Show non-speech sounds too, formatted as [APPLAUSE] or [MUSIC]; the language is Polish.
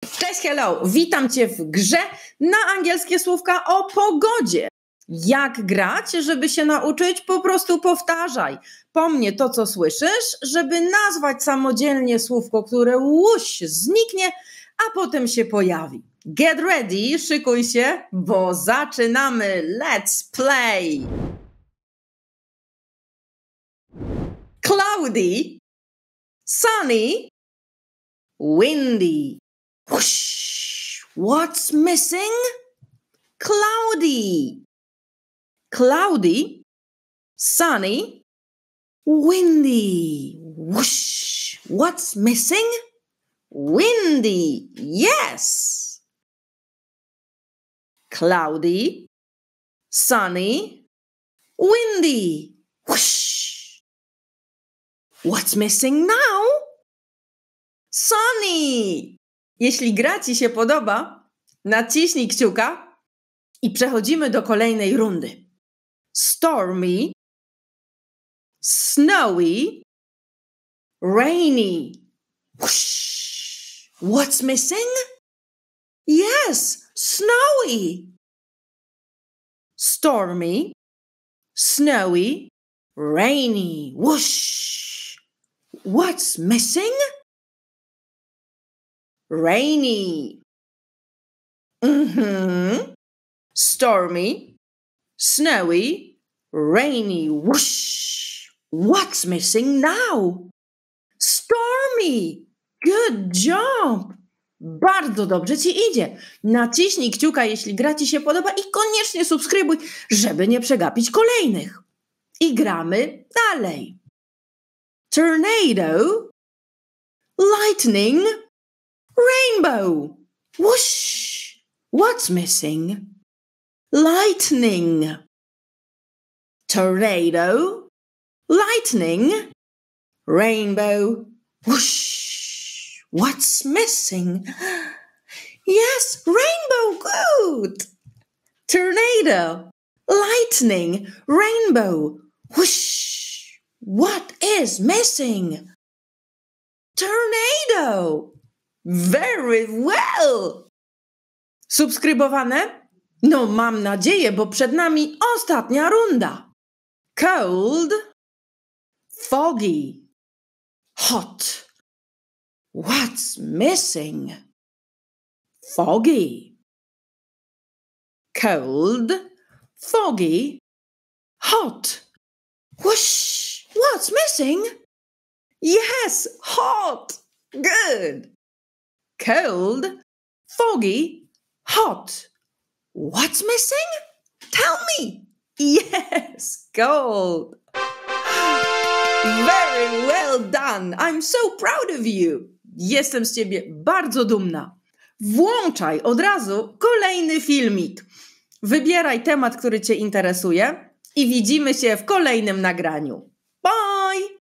Cześć, hello! Witam Cię w grze na angielskie słówka o pogodzie. Jak grać, żeby się nauczyć? Po prostu powtarzaj. Po mnie to, co słyszysz, żeby nazwać samodzielnie słówko, które łuś zniknie, a potem się pojawi. Get ready, szykuj się, bo zaczynamy. Let's play! Cloudy, sunny, windy. Whoosh! What's missing? Cloudy. Cloudy, sunny, windy. Whoosh! What's missing? Windy. Yes. Cloudy, sunny, windy. Whoosh! What's missing now? Sunny. Jeśli gra Ci się podoba, naciśnij kciuka i przechodzimy do kolejnej rundy. Stormy, snowy, rainy. What's missing? Yes, snowy. Stormy, snowy, rainy. Whoosh. What's missing? rainy. mm Stormy, snowy, rainy. Whoosh! What's missing now? Stormy! Good job! Bardzo dobrze ci idzie. Naciśnij kciuka, jeśli gra ci się podoba i koniecznie subskrybuj, żeby nie przegapić kolejnych. I gramy dalej. Tornado, lightning, Rainbow! Whoosh! What's missing? Lightning! Tornado! Lightning! Rainbow! Whoosh! What's missing? [GASPS] Yes, rainbow! Good! Tornado! Lightning! Rainbow! Whoosh! What is missing? Tornado! Very well! Subskrybowane? No, mam nadzieję, bo przed nami ostatnia runda. Cold, foggy, hot. What's missing? Foggy. Cold, foggy, hot. Whoosh! What's missing? Yes, hot. Good cold, foggy, hot. What's missing? Tell me. Yes, cold. Very well done. I'm so proud of you. Jestem z ciebie bardzo dumna. Włączaj od razu kolejny filmik. Wybieraj temat, który cię interesuje i widzimy się w kolejnym nagraniu.